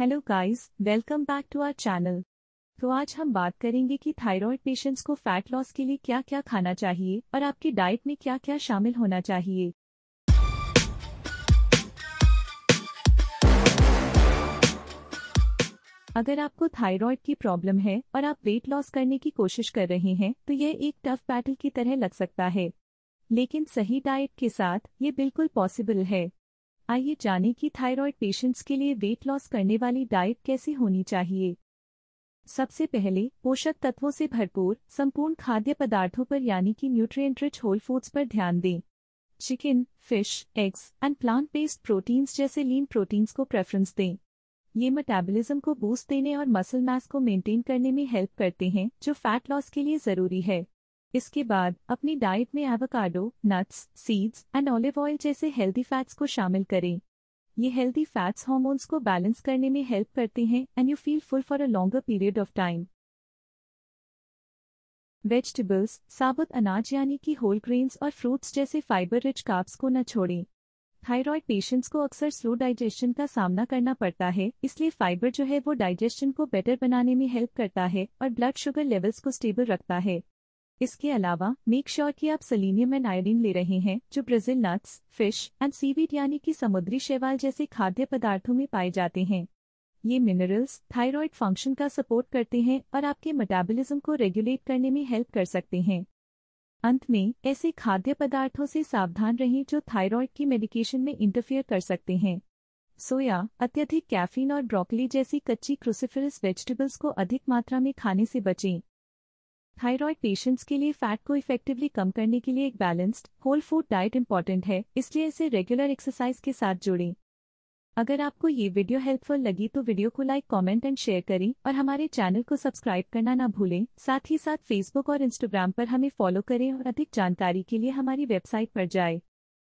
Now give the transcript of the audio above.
Hello guys welcome back to our channel तो आज हम बात करेंगे कि थायराइड पेशेंट्स को फैट लॉस के लिए क्या क्या खाना चाहिए और आपकी डाइट में क्या क्या शामिल होना चाहिए अगर आपको थायराइड की प्रॉब्लम है और आप वेट लॉस करने की कोशिश कर रहे हैं तो यह एक टफ बैटल की तरह लग सकता है लेकिन सही डाइट के साथ ये बिल्कुल पॉसिबल है आइए जानें कि थायराइड पेशेंट्स के लिए वेट लॉस करने वाली डाइट कैसी होनी चाहिए सबसे पहले पोषक तत्वों से भरपूर संपूर्ण खाद्य पदार्थों पर यानी कि न्यूट्रिएंट रिच होल फूड्स पर ध्यान दें chicken fish eggs and plant based proteins जैसे लीन प्रोटीन्स को प्रेफरेंस दें ये मेटाबॉलिज्म को बूस्ट देने और मसल मास को मेंटेन करने में हेल्प करते हैं जो फैट लॉस के लिए ज़रूरी है इसके बाद अपनी डाइट में avocado nuts seeds and olive oil जैसे हेल्दी फैट्स को शामिल करें ये हेल्दी फैट्स हॉर्मोन्स को बैलेंस करने में हेल्प करते हैं and you feel full for a longer period of time vegetables साबुत अनाज यानी कि होल ग्रेन्स और फ्रूट्स जैसे फाइबर रिच काप्स को न छोड़ें थायराइड पेशेंट्स को अक्सर स्लो डाइजेशन का सामना करना पड़ता है इसलिए फाइबर जो है वो डाइजेशन को बेटर बनाने में हेल्प करता है और ब्लड शुगर लेवल्स को स्टेबल रखता है इसके अलावा मेक श्योर कि आप सलीनियम एंड आयोडीन ले रहे हैं जो Brazil nuts fish and seaweed यानी कि समुद्री शैवाल जैसे खाद्य पदार्थों में पाए जाते हैं ये मिनरल्स थायराइड फंक्शन का सपोर्ट करते हैं और आपके मेटाबॉलिज्म को रेगुलेट करने में हेल्प कर सकते हैं अंत में ऐसे खाद्य पदार्थों से सावधान रहें जो थायराइड की मेडिकेशन में इंटरफेयर कर सकते हैं सोया अत्यधिक कैफीन और ब्रोकली जैसी कच्ची क्रूसिफेरस वेजिटेबल्स को अधिक मात्रा में खाने से बचें थायराइड पेशेंट्स के लिए फैट को इफेक्टिवली कम करने के लिए एक balanced whole food diet important है इसलिए इसे रेगुलर एक्सरसाइज के साथ जोड़ें अगर आपको ये वीडियो हेल्पफुल लगी तो वीडियो को लाइक कमेंट एंड शेयर करें और हमारे चैनल को सब्सक्राइब करना ना भूलें साथ ही साथ फेसबुक और इंस्टाग्राम पर हमें फॉलो करें और अधिक जानकारी के लिए हमारी वेबसाइट पर जाएं।